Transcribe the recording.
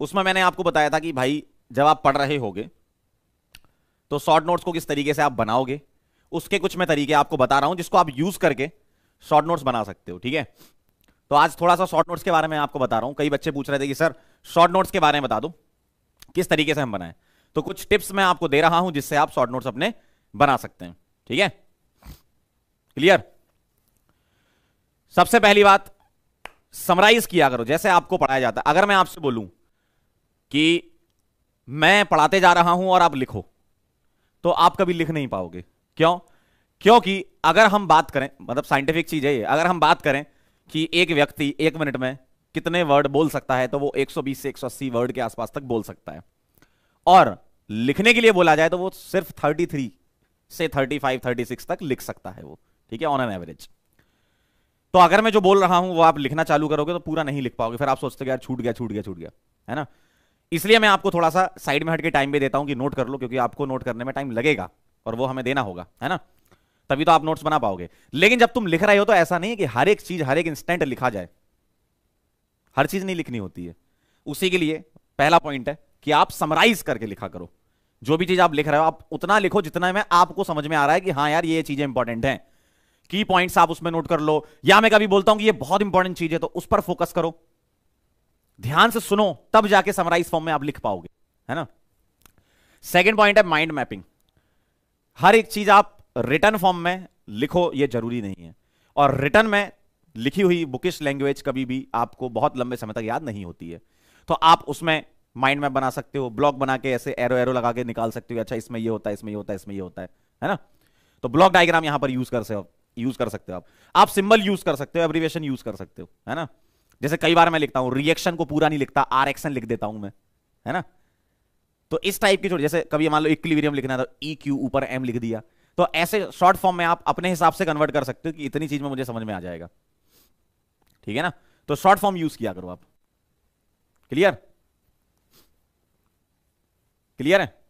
उसमें मैंने आपको बताया था कि भाई जब आप पढ़ रहे होगे तो शॉर्ट नोट्स को किस तरीके से आप बनाओगे उसके कुछ मैं तरीके आपको बता रहा हूं जिसको आप यूज करके शॉर्ट नोट्स बना सकते हो ठीक है तो आज थोड़ा सा शॉर्ट नोट्स के बारे में आपको बता रहा हूं कई बच्चे पूछ रहे थे कि सर शॉर्ट नोट्स के बारे में बता दो किस तरीके से हम बनाए तो कुछ टिप्स मैं आपको दे रहा हूं जिससे आप शॉर्ट नोट्स अपने बना सकते हैं ठीक है क्लियर सबसे पहली बात समराइज किया करो जैसे आपको पढ़ाया जाता है अगर मैं आपसे बोलूं कि मैं पढ़ाते जा रहा हूं और आप लिखो तो आप कभी लिख नहीं पाओगे क्यों क्योंकि अगर हम बात करें मतलब साइंटिफिक चीज है ये अगर हम बात करें कि एक व्यक्ति एक मिनट में कितने वर्ड बोल सकता है तो वो 120 से 180 वर्ड के आसपास तक बोल सकता है और लिखने के लिए बोला जाए तो वो सिर्फ 33 से 35 36 तक लिख सकता है वो ठीक है ऑन एन एवरेज तो अगर मैं जो बोल रहा हूं वो आप लिखना चालू करोगे तो पूरा नहीं लिख पाओगे फिर आप सोचते यार छूट गया छूट गया छूट गया है ना इसलिए मैं आपको थोड़ा सा साइड में हट के टाइम भी देता हूं कि नोट कर लो क्योंकि आपको नोट करने में टाइम लगेगा और वो हमें देना होगा है ना तभी तो आप नोट्स बना पाओगे लेकिन जब तुम लिख रहे हो तो ऐसा नहीं है कि हर एक चीज हर एक इंस्टेंट लिखा जाए हर चीज नहीं लिखनी होती है उसी के लिए पहला पॉइंट है कि आप समराइज करके लिखा करो जो भी चीज आप लिख रहे हो आप उतना लिखो जितना में आपको समझ में आ रहा है कि हाँ यार ये चीजें इंपॉर्टेंट है की पॉइंट्स आप उसमें नोट कर लो या मैं कभी बोलता हूं कि ये बहुत इंपॉर्टेंट चीज है तो उस पर फोकस करो ध्यान से सुनो तब जाके समराइज फॉर्म में आप लिख पाओगे है ना सेकेंड पॉइंट है माइंड मैपिंग हर एक चीज आप रिटर्न फॉर्म में लिखो ये जरूरी नहीं है और रिटर्न में लिखी हुई बुकिश लैंग्वेज कभी भी आपको बहुत लंबे समय तक याद नहीं होती है तो आप उसमें माइंड मैप बना सकते हो ब्लॉक बना के ऐसे एरो एरो लगा के निकाल सकते हो अच्छा इसमें ये होता है इसमें ये होता है इसमें ये होता है है ना तो ब्लॉक डायग्राम यहां पर यूज कर सकते हो यूज कर सकते हो आप आप सिंबल यूज कर सकते हो एब्रीवेशन यूज कर सकते हो है ना जैसे कई बार मैं लिखता हूं रिएक्शन को पूरा नहीं लिखता आर एक्शन लिख देता हूं मैं है ना तो इस टाइप की छोटे जैसे कभी मान लो इक्विलिब्रियम लिखना था ई e क्यू ऊपर एम लिख दिया तो ऐसे शॉर्ट फॉर्म में आप अपने हिसाब से कन्वर्ट कर सकते हो कि इतनी चीज में मुझे समझ में आ जाएगा ठीक है ना तो शॉर्ट फॉर्म यूज किया करो आप क्लियर क्लियर है